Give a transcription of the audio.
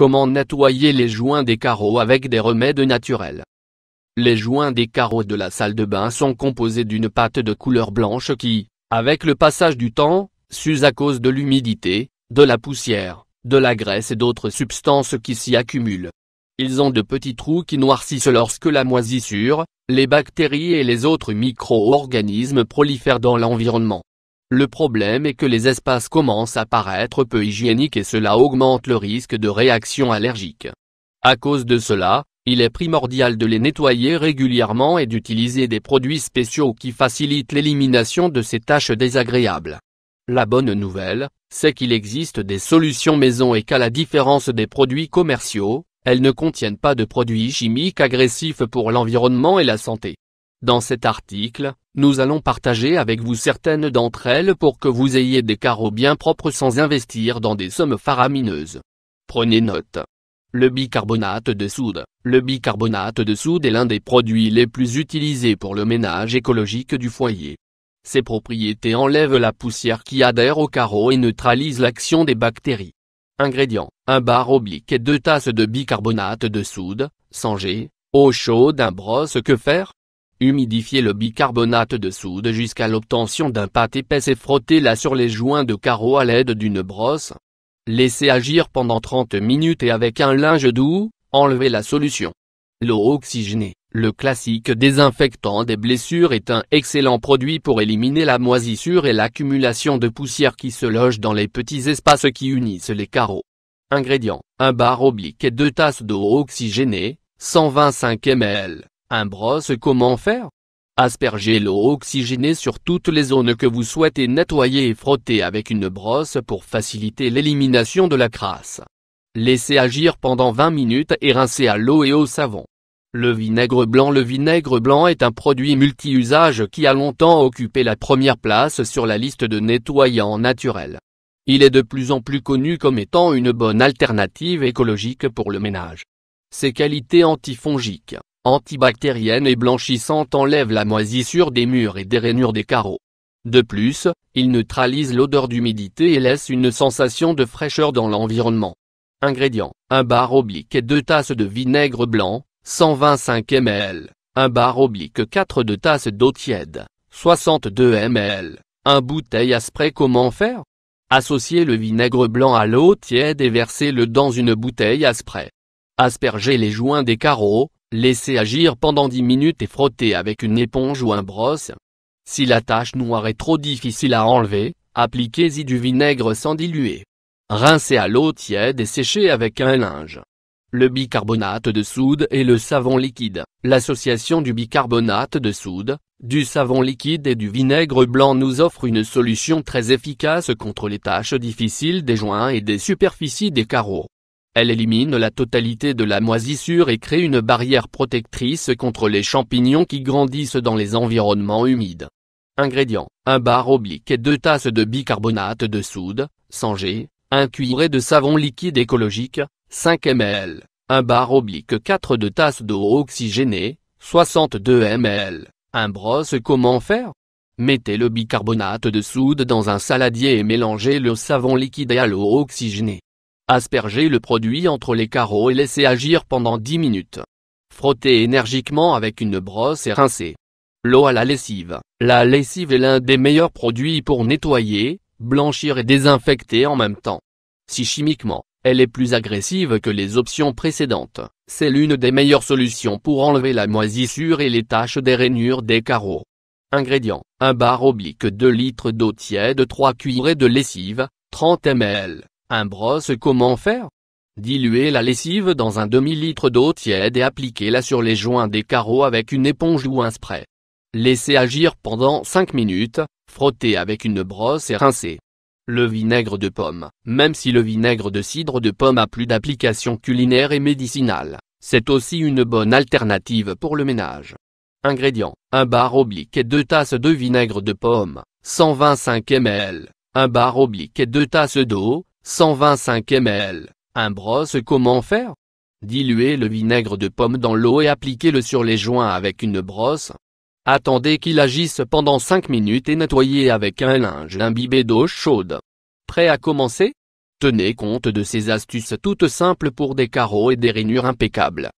Comment nettoyer les joints des carreaux avec des remèdes naturels Les joints des carreaux de la salle de bain sont composés d'une pâte de couleur blanche qui, avec le passage du temps, s'use à cause de l'humidité, de la poussière, de la graisse et d'autres substances qui s'y accumulent. Ils ont de petits trous qui noircissent lorsque la moisissure, les bactéries et les autres micro-organismes prolifèrent dans l'environnement. Le problème est que les espaces commencent à paraître peu hygiéniques et cela augmente le risque de réaction allergique. À cause de cela, il est primordial de les nettoyer régulièrement et d'utiliser des produits spéciaux qui facilitent l'élimination de ces tâches désagréables. La bonne nouvelle, c'est qu'il existe des solutions maison et qu'à la différence des produits commerciaux, elles ne contiennent pas de produits chimiques agressifs pour l'environnement et la santé. Dans cet article, nous allons partager avec vous certaines d'entre elles pour que vous ayez des carreaux bien propres sans investir dans des sommes faramineuses. Prenez note. Le bicarbonate de soude. Le bicarbonate de soude est l'un des produits les plus utilisés pour le ménage écologique du foyer. Ses propriétés enlèvent la poussière qui adhère au carreaux et neutralisent l'action des bactéries. Ingrédients. Un bar oblique et deux tasses de bicarbonate de soude, g eau chaude un brosse que faire, Humidifier le bicarbonate de soude jusqu'à l'obtention d'un pâte épaisse et frottez-la sur les joints de carreaux à l'aide d'une brosse. Laissez agir pendant 30 minutes et avec un linge doux, enlevez la solution. L'eau oxygénée, le classique désinfectant des blessures est un excellent produit pour éliminer la moisissure et l'accumulation de poussière qui se loge dans les petits espaces qui unissent les carreaux. Ingrédients, un bar oblique et deux tasses d'eau oxygénée, 125 ml. Un brosse comment faire Asperger l'eau oxygénée sur toutes les zones que vous souhaitez nettoyer et frotter avec une brosse pour faciliter l'élimination de la crasse. Laissez agir pendant 20 minutes et rincez à l'eau et au savon. Le vinaigre blanc Le vinaigre blanc est un produit multi-usage qui a longtemps occupé la première place sur la liste de nettoyants naturels. Il est de plus en plus connu comme étant une bonne alternative écologique pour le ménage. Ses qualités antifongiques, antibactérienne et blanchissante enlève la moisissure des murs et des rainures des carreaux. De plus, il neutralise l'odeur d'humidité et laisse une sensation de fraîcheur dans l'environnement. Ingrédients, un bar oblique et 2 tasses de vinaigre blanc, 125 ml, un bar oblique 4 de tasses d'eau tiède, 62 ml, un bouteille à spray comment faire Associez le vinaigre blanc à l'eau tiède et versez-le dans une bouteille à spray. Aspergez les joints des carreaux, Laissez agir pendant 10 minutes et frottez avec une éponge ou un brosse. Si la tache noire est trop difficile à enlever, appliquez-y du vinaigre sans diluer. Rincez à l'eau tiède et séchez avec un linge. Le bicarbonate de soude et le savon liquide. L'association du bicarbonate de soude, du savon liquide et du vinaigre blanc nous offre une solution très efficace contre les taches difficiles des joints et des superficies des carreaux. Elle élimine la totalité de la moisissure et crée une barrière protectrice contre les champignons qui grandissent dans les environnements humides. Ingrédients. Un bar oblique et deux tasses de bicarbonate de soude, 100 g, un cuillerée de savon liquide écologique, 5 ml, un bar oblique 4 de tasses d'eau oxygénée, 62 ml, un brosse comment faire Mettez le bicarbonate de soude dans un saladier et mélangez le savon liquide et à l'eau oxygénée. Asperger le produit entre les carreaux et laisser agir pendant 10 minutes. Frottez énergiquement avec une brosse et rincez. L'eau à la lessive. La lessive est l'un des meilleurs produits pour nettoyer, blanchir et désinfecter en même temps. Si chimiquement, elle est plus agressive que les options précédentes, c'est l'une des meilleures solutions pour enlever la moisissure et les taches des rainures des carreaux. Ingrédients, 1 bar oblique 2 litres d'eau tiède 3 cuillerées de lessive, 30 ml. Un brosse comment faire Diluez la lessive dans un demi-litre d'eau tiède et appliquez-la sur les joints des carreaux avec une éponge ou un spray. Laissez agir pendant 5 minutes, frottez avec une brosse et rincez. Le vinaigre de pomme, même si le vinaigre de cidre de pomme a plus d'application culinaire et médicinale, c'est aussi une bonne alternative pour le ménage. Ingrédients, 1 bar oblique et 2 tasses de vinaigre de pomme, 125 ml, un bar oblique et 2 tasses d'eau, 125 ml. Un brosse comment faire Diluez le vinaigre de pomme dans l'eau et appliquez-le sur les joints avec une brosse. Attendez qu'il agisse pendant 5 minutes et nettoyez avec un linge imbibé d'eau chaude. Prêt à commencer Tenez compte de ces astuces toutes simples pour des carreaux et des rainures impeccables.